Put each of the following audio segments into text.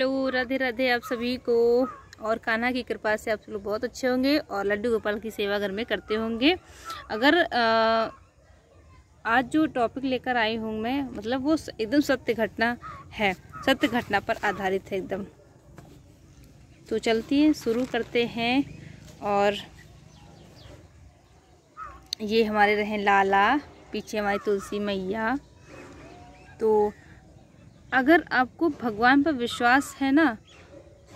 hello Radhe Radhe आप सभी को और कान्हा की कृपा से आप सब लोग बहुत अच्छे होंगे और लड्डू गोपाल की सेवा घर में करते होंगे अगर आ, आज जो टॉपिक लेकर आई हूँ मैं मतलब वो एकदम सत्य घटना है सत्य घटना पर आधारित है एकदम तो चलती है शुरू करते हैं और ये हमारे रहें लाला पीछे हमारी तुलसी मैया तो अगर आपको भगवान पर विश्वास है ना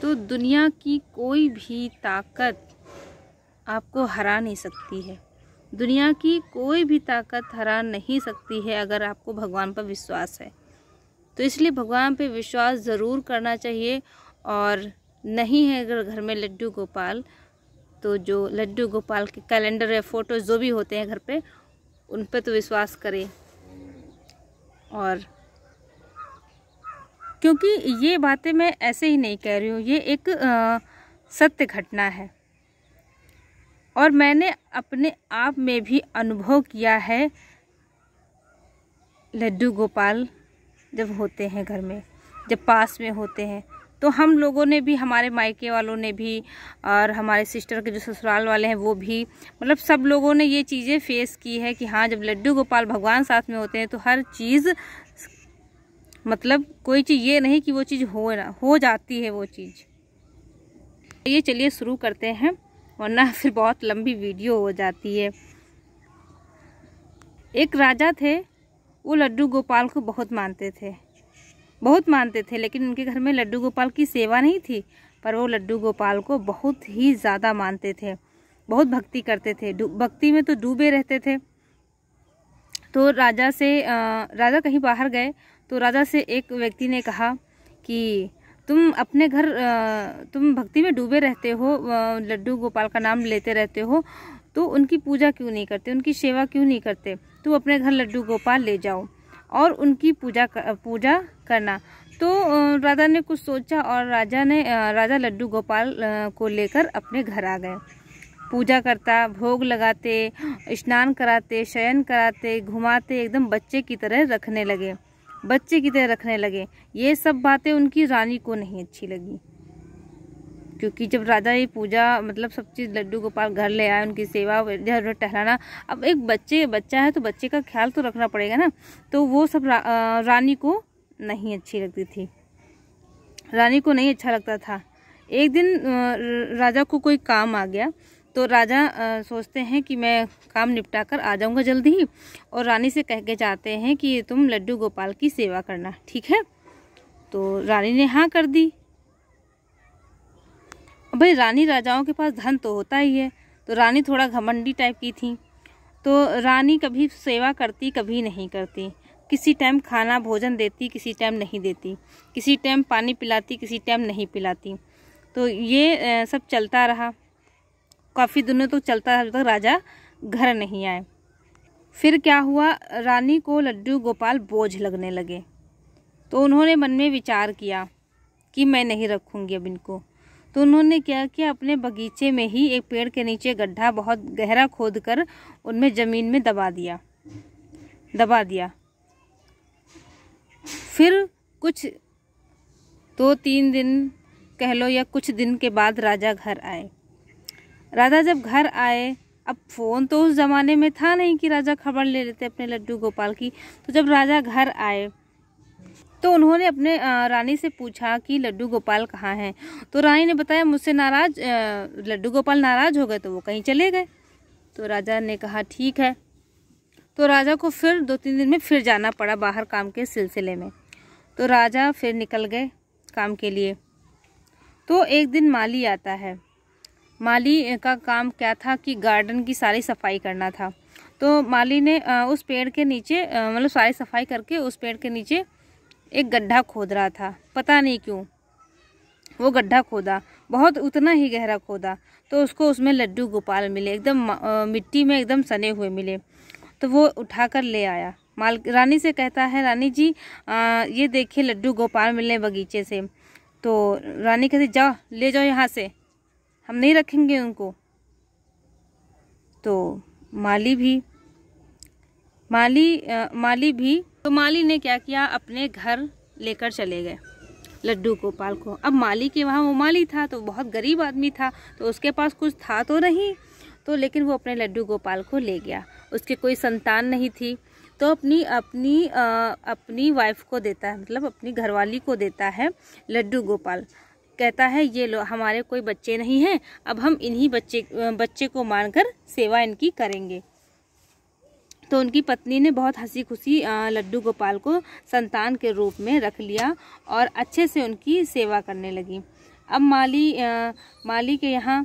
तो दुनिया की कोई भी ताकत आपको हरा नहीं सकती है दुनिया की कोई भी ताकत हरा नहीं सकती है अगर आपको भगवान पर विश्वास है तो इसलिए भगवान पर विश्वास ज़रूर करना चाहिए और नहीं है अगर घर में लड्डू गोपाल तो जो लड्डू गोपाल के कैलेंडर या फ़ोटो जो भी होते हैं घर पे उन पर तो विश्वास करें और क्योंकि ये बातें मैं ऐसे ही नहीं कह रही हूँ ये एक आ, सत्य घटना है और मैंने अपने आप में भी अनुभव किया है लड्डू गोपाल जब होते हैं घर में जब पास में होते हैं तो हम लोगों ने भी हमारे मायके वालों ने भी और हमारे सिस्टर के जो ससुराल वाले हैं वो भी मतलब सब लोगों ने ये चीज़ें फेस की है कि हाँ जब लड्डू गोपाल भगवान साथ में होते हैं तो हर चीज़ मतलब कोई चीज़ ये नहीं कि वो चीज़ हो ना हो जाती है वो चीज़ ये चलिए शुरू करते हैं वरना फिर बहुत लंबी वीडियो हो जाती है एक राजा थे वो लड्डू गोपाल को बहुत मानते थे बहुत मानते थे लेकिन उनके घर में लड्डू गोपाल की सेवा नहीं थी पर वो लड्डू गोपाल को बहुत ही ज़्यादा मानते थे बहुत भक्ति करते थे भक्ति में तो डूबे रहते थे तो राजा से आ, राजा कहीं बाहर गए तो राजा से एक व्यक्ति ने कहा कि तुम अपने घर तुम भक्ति में डूबे रहते हो लड्डू गोपाल का नाम लेते रहते हो तो उनकी पूजा क्यों नहीं करते उनकी सेवा क्यों नहीं करते तुम अपने घर लड्डू गोपाल ले जाओ और उनकी पूजा पूजा करना तो राजा ने कुछ सोचा और राजा ने राजा लड्डू गोपाल को लेकर अपने घर आ गए पूजा करता भोग लगाते स्नान कराते शयन कराते घुमाते एकदम बच्चे की तरह रखने लगे बच्चे की तरह रखने लगे ये सब बातें उनकी रानी को नहीं अच्छी लगी क्योंकि जब राजा ये पूजा मतलब सब चीज़ लड्डू गोपाल घर ले आए उनकी सेवा इधर उधर टहलाना अब एक बच्चे बच्चा है तो बच्चे का ख्याल तो रखना पड़ेगा ना तो वो सब रा, रानी को नहीं अच्छी लगती थी रानी को नहीं अच्छा लगता था एक दिन राजा को कोई काम आ गया तो राजा सोचते हैं कि मैं काम निपटा कर आ जाऊँगा जल्दी ही और रानी से कह के जाते हैं कि तुम लड्डू गोपाल की सेवा करना ठीक है तो रानी ने हाँ कर दी भाई रानी राजाओं के पास धन तो होता ही है तो रानी थोड़ा घमंडी टाइप की थी तो रानी कभी सेवा करती कभी नहीं करती किसी टाइम खाना भोजन देती किसी टाइम नहीं देती किसी टाइम पानी पिलाती किसी टाइम नहीं पिलाती तो ये सब चलता रहा काफ़ी दिनों तक तो चलता जब तक तो राजा घर नहीं आए फिर क्या हुआ रानी को लड्डू गोपाल बोझ लगने लगे तो उन्होंने मन में विचार किया कि मैं नहीं रखूँगी अब इनको तो उन्होंने क्या किया अपने बगीचे में ही एक पेड़ के नीचे गड्ढा बहुत गहरा खोद कर उनमें ज़मीन में दबा दिया दबा दिया फिर कुछ दो तीन दिन कह लो या कुछ दिन के बाद राजा घर आए राजा जब घर आए अब फ़ोन तो उस ज़माने में था नहीं कि राजा खबर ले लेते अपने लड्डू गोपाल की तो जब राजा घर आए तो उन्होंने अपने रानी से पूछा कि लड्डू गोपाल कहाँ हैं तो रानी ने बताया मुझसे नाराज़ लड्डू गोपाल नाराज़ हो गए तो वो कहीं चले गए तो राजा ने कहा ठीक है तो राजा को फिर दो तीन दिन में फिर जाना पड़ा बाहर काम के सिलसिले में तो राजा फिर निकल गए काम के लिए तो एक दिन माली आता है माली का काम क्या था कि गार्डन की सारी सफाई करना था तो माली ने उस पेड़ के नीचे मतलब सारी सफाई करके उस पेड़ के नीचे एक गड्ढा खोद रहा था पता नहीं क्यों वो गड्ढा खोदा बहुत उतना ही गहरा खोदा तो उसको उसमें लड्डू गोपाल मिले एकदम मिट्टी में एकदम सने हुए मिले तो वो उठाकर ले आया माल रानी से कहता है रानी जी आ, ये देखिए लड्डू गोपाल मिले बगीचे से तो रानी कहती जाओ ले जाओ यहाँ से हम नहीं रखेंगे उनको तो माली भी माली आ, माली भी तो माली ने क्या किया अपने घर लेकर चले गए लड्डू गोपाल को, को अब माली के वहाँ वो माली था तो बहुत गरीब आदमी था तो उसके पास कुछ था तो नहीं तो लेकिन वो अपने लड्डू गोपाल को ले गया उसके कोई संतान नहीं थी तो अपनी अपनी आ, अपनी वाइफ को देता है मतलब अपनी घरवाली को देता है लड्डू गोपाल कहता है ये लो हमारे कोई बच्चे नहीं हैं अब हम इन्हीं बच्चे बच्चे को मानकर सेवा इनकी करेंगे तो उनकी पत्नी ने बहुत हंसी खुशी लड्डू गोपाल को संतान के रूप में रख लिया और अच्छे से उनकी सेवा करने लगी अब माली आ, माली के यहाँ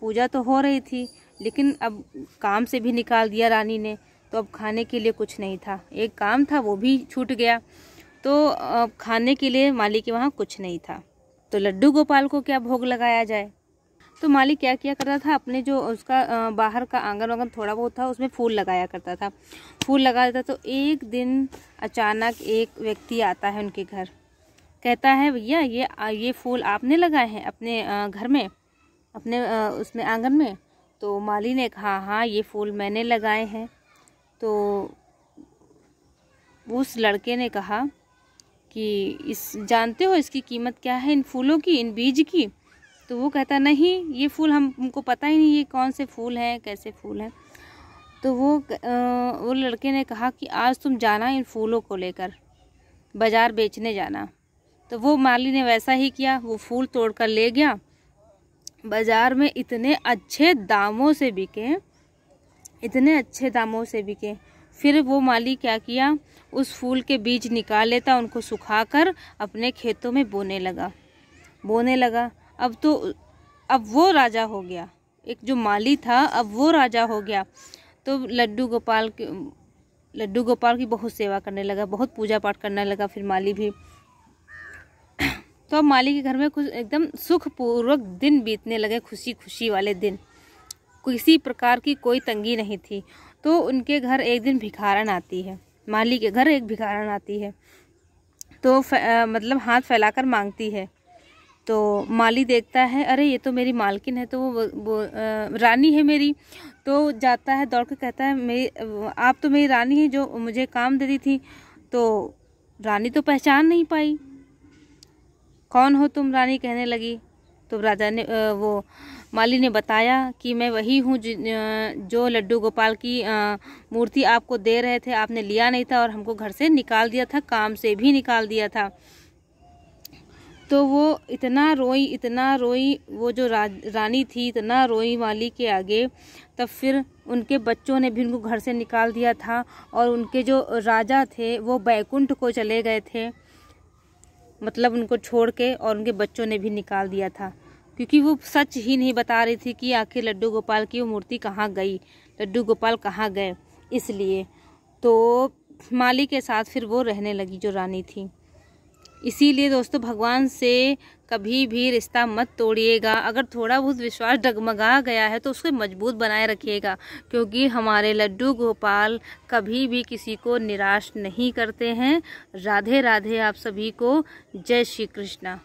पूजा तो हो रही थी लेकिन अब काम से भी निकाल दिया रानी ने तो अब खाने के लिए कुछ नहीं था एक काम था वो भी छूट गया तो अब खाने के लिए माली के वहाँ कुछ नहीं था तो लड्डू गोपाल को क्या भोग लगाया जाए तो माली क्या किया करता था अपने जो उसका बाहर का आंगन वांगन थोड़ा बहुत था उसमें फूल लगाया करता था फूल लगा देता तो एक दिन अचानक एक व्यक्ति आता है उनके घर कहता है भैया ये ये फूल आपने लगाए हैं अपने घर में अपने उसमें आंगन में तो माली ने कहा हाँ ये फूल मैंने लगाए हैं तो उस लड़के ने कहा कि इस जानते हो इसकी कीमत क्या है इन फूलों की इन बीज की तो वो कहता नहीं ये फूल हम हमको पता ही नहीं ये कौन से फूल हैं कैसे फूल हैं तो वो वो लड़के ने कहा कि आज तुम जाना इन फूलों को लेकर बाज़ार बेचने जाना तो वो माली ने वैसा ही किया वो फूल तोड़ कर ले गया बाज़ार में इतने अच्छे दामों से बिके इतने अच्छे दामों से बिके फिर वो माली क्या किया उस फूल के बीज निकाल लेता उनको सुखा कर अपने खेतों में बोने लगा बोने लगा अब तो अब वो राजा हो गया एक जो माली था अब वो राजा हो गया तो लड्डू गोपाल के लड्डू गोपाल की बहुत सेवा करने लगा बहुत पूजा पाठ करने लगा फिर माली भी तो अब माली के घर में कुछ एकदम सुखपूर्वक दिन बीतने लगे खुशी खुशी वाले दिन किसी प्रकार की कोई तंगी नहीं थी तो उनके घर एक दिन भिखारन आती है माली के घर एक भिखारन आती है तो आ, मतलब हाथ फैलाकर मांगती है तो माली देखता है अरे ये तो मेरी मालकिन है तो वो वो रानी है मेरी तो जाता है दौड़ कर कहता है मेरी आप तो मेरी रानी है जो मुझे काम दे दी थी तो रानी तो पहचान नहीं पाई कौन हो तुम रानी कहने लगी तो राजा ने वो माली ने बताया कि मैं वही हूँ जो लड्डू गोपाल की मूर्ति आपको दे रहे थे आपने लिया नहीं था और हमको घर से निकाल दिया था काम से भी निकाल दिया था तो वो इतना रोई इतना रोई वो जो रा, रानी थी इतना रोई माली के आगे तब फिर उनके बच्चों ने भी उनको घर से निकाल दिया था और उनके जो राजा थे वो बैकुंठ को चले गए थे मतलब उनको छोड़ के और उनके बच्चों ने भी निकाल दिया था क्योंकि वो सच ही नहीं बता रही थी कि आखिर लड्डू गोपाल की वो मूर्ति कहाँ गई लड्डू गोपाल कहाँ गए इसलिए तो माली के साथ फिर वो रहने लगी जो रानी थी इसीलिए दोस्तों भगवान से कभी भी रिश्ता मत तोड़िएगा अगर थोड़ा बहुत विश्वास डगमगा गया है तो उसको मजबूत बनाए रखिएगा क्योंकि हमारे लड्डू गोपाल कभी भी किसी को निराश नहीं करते हैं राधे राधे आप सभी को जय श्री कृष्णा